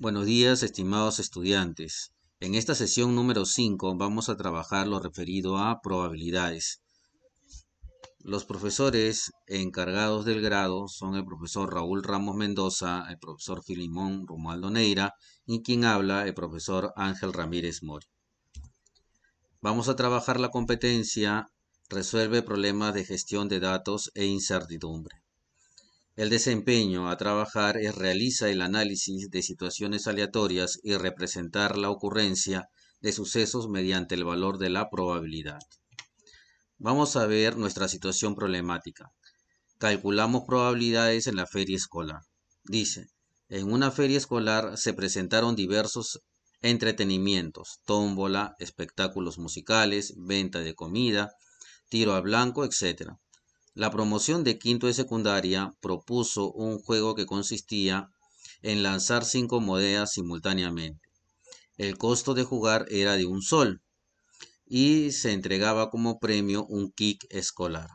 Buenos días, estimados estudiantes. En esta sesión número 5 vamos a trabajar lo referido a probabilidades. Los profesores encargados del grado son el profesor Raúl Ramos Mendoza, el profesor Filimón Romualdo Neira y quien habla el profesor Ángel Ramírez Mori. Vamos a trabajar la competencia resuelve problemas de gestión de datos e incertidumbre. El desempeño a trabajar es realizar el análisis de situaciones aleatorias y representar la ocurrencia de sucesos mediante el valor de la probabilidad. Vamos a ver nuestra situación problemática. Calculamos probabilidades en la feria escolar. Dice, en una feria escolar se presentaron diversos entretenimientos, tómbola, espectáculos musicales, venta de comida, tiro a blanco, etc. La promoción de quinto de secundaria propuso un juego que consistía en lanzar cinco monedas simultáneamente. El costo de jugar era de un sol y se entregaba como premio un kick escolar.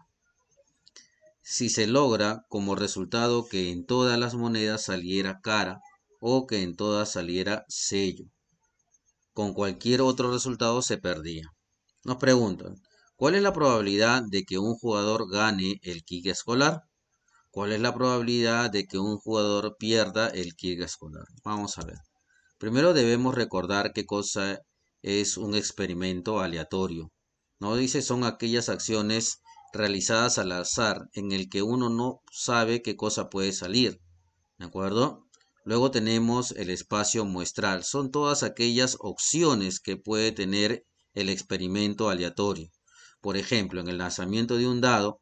Si se logra como resultado que en todas las monedas saliera cara o que en todas saliera sello, con cualquier otro resultado se perdía. Nos preguntan, ¿Cuál es la probabilidad de que un jugador gane el kick escolar? ¿Cuál es la probabilidad de que un jugador pierda el kick escolar? Vamos a ver. Primero debemos recordar qué cosa es un experimento aleatorio. No dice son aquellas acciones realizadas al azar en el que uno no sabe qué cosa puede salir. ¿De acuerdo? Luego tenemos el espacio muestral. Son todas aquellas opciones que puede tener el experimento aleatorio. Por ejemplo, en el lanzamiento de un dado,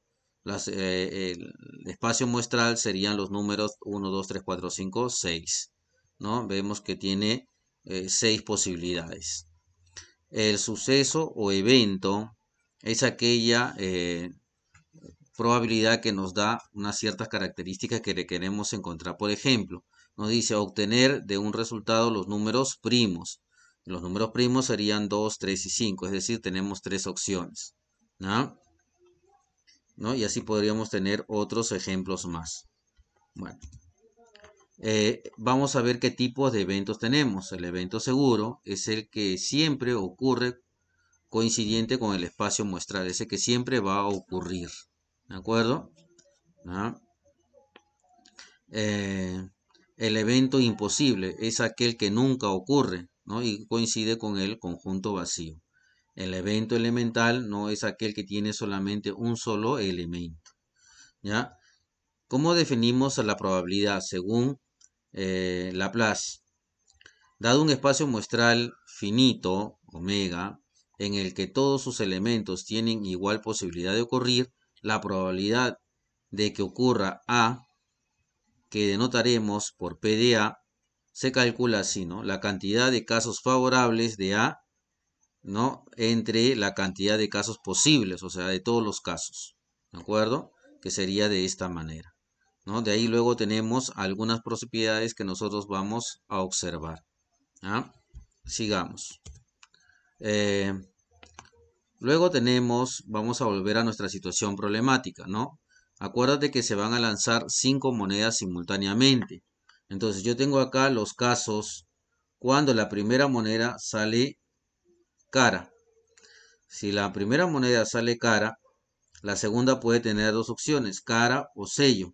eh, el espacio muestral serían los números 1, 2, 3, 4, 5, 6. ¿no? Vemos que tiene eh, seis posibilidades. El suceso o evento es aquella eh, probabilidad que nos da unas ciertas características que le queremos encontrar. Por ejemplo, nos dice obtener de un resultado los números primos. Los números primos serían 2, 3 y 5, es decir, tenemos tres opciones. ¿no? Y así podríamos tener otros ejemplos más. Bueno, eh, vamos a ver qué tipo de eventos tenemos. El evento seguro es el que siempre ocurre coincidente con el espacio muestral, ese que siempre va a ocurrir. ¿De acuerdo? Eh, el evento imposible es aquel que nunca ocurre ¿no? y coincide con el conjunto vacío. El evento elemental no es aquel que tiene solamente un solo elemento. ¿Ya? ¿Cómo definimos la probabilidad según eh, Laplace? Dado un espacio muestral finito, omega, en el que todos sus elementos tienen igual posibilidad de ocurrir, la probabilidad de que ocurra A, que denotaremos por P A, se calcula así, ¿no? La cantidad de casos favorables de A ¿no? Entre la cantidad de casos posibles, o sea, de todos los casos, ¿de acuerdo? Que sería de esta manera, ¿no? De ahí luego tenemos algunas propiedades que nosotros vamos a observar. ¿ah? Sigamos. Eh, luego tenemos, vamos a volver a nuestra situación problemática, ¿no? Acuérdate que se van a lanzar cinco monedas simultáneamente. Entonces yo tengo acá los casos cuando la primera moneda sale cara. Si la primera moneda sale cara, la segunda puede tener dos opciones, cara o sello.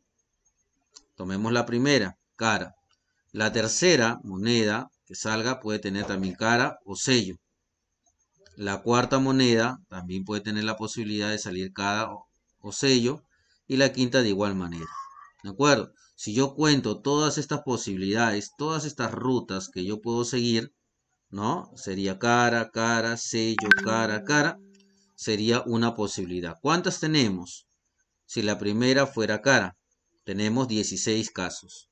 Tomemos la primera, cara. La tercera moneda que salga puede tener también cara o sello. La cuarta moneda también puede tener la posibilidad de salir cara o sello. Y la quinta de igual manera. ¿De acuerdo? Si yo cuento todas estas posibilidades, todas estas rutas que yo puedo seguir, ¿no? Sería cara, cara, sello, cara, cara. Sería una posibilidad. ¿Cuántas tenemos? Si la primera fuera cara, tenemos 16 casos.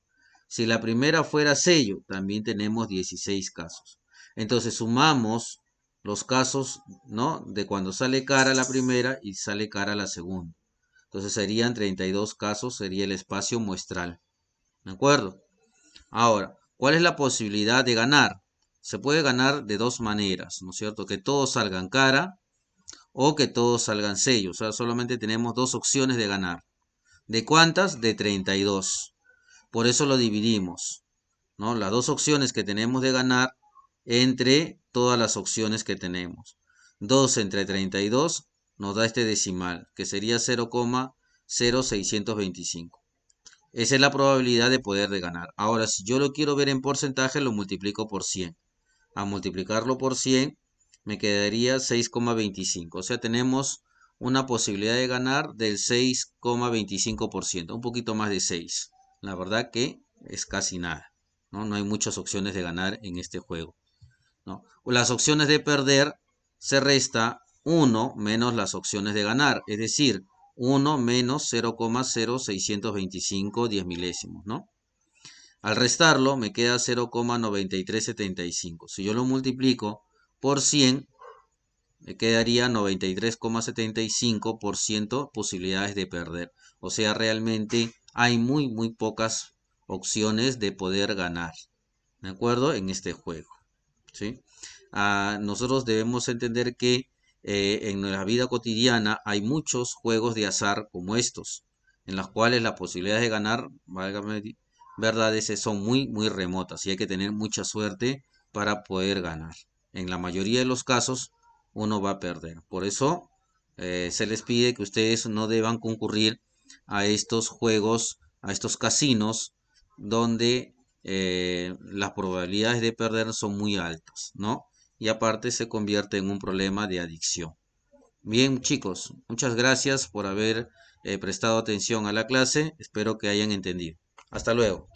Si la primera fuera sello, también tenemos 16 casos. Entonces sumamos los casos, ¿no? De cuando sale cara la primera y sale cara la segunda. Entonces serían 32 casos, sería el espacio muestral. ¿De acuerdo? Ahora, ¿cuál es la posibilidad de ganar? se puede ganar de dos maneras, ¿no es cierto? Que todos salgan cara o que todos salgan sellos. O sea, solamente tenemos dos opciones de ganar. ¿De cuántas? De 32. Por eso lo dividimos. ¿no? Las dos opciones que tenemos de ganar entre todas las opciones que tenemos. 2 entre 32 nos da este decimal, que sería 0,0625. Esa es la probabilidad de poder de ganar. Ahora, si yo lo quiero ver en porcentaje, lo multiplico por 100 a multiplicarlo por 100, me quedaría 6,25. O sea, tenemos una posibilidad de ganar del 6,25%, un poquito más de 6. La verdad que es casi nada. ¿no? no hay muchas opciones de ganar en este juego. ¿no? Las opciones de perder se resta 1 menos las opciones de ganar, es decir, 1 menos 0,0625 diez milésimos, ¿no? Al restarlo me queda 0,9375. Si yo lo multiplico por 100, me quedaría 93,75% posibilidades de perder. O sea, realmente hay muy, muy pocas opciones de poder ganar. ¿De acuerdo? En este juego. ¿sí? Ah, nosotros debemos entender que eh, en la vida cotidiana hay muchos juegos de azar como estos, en los cuales la posibilidad de ganar, válgame verdades son muy, muy remotas y hay que tener mucha suerte para poder ganar. En la mayoría de los casos, uno va a perder. Por eso eh, se les pide que ustedes no deban concurrir a estos juegos, a estos casinos, donde eh, las probabilidades de perder son muy altas, ¿no? Y aparte se convierte en un problema de adicción. Bien, chicos, muchas gracias por haber eh, prestado atención a la clase. Espero que hayan entendido. Hasta luego.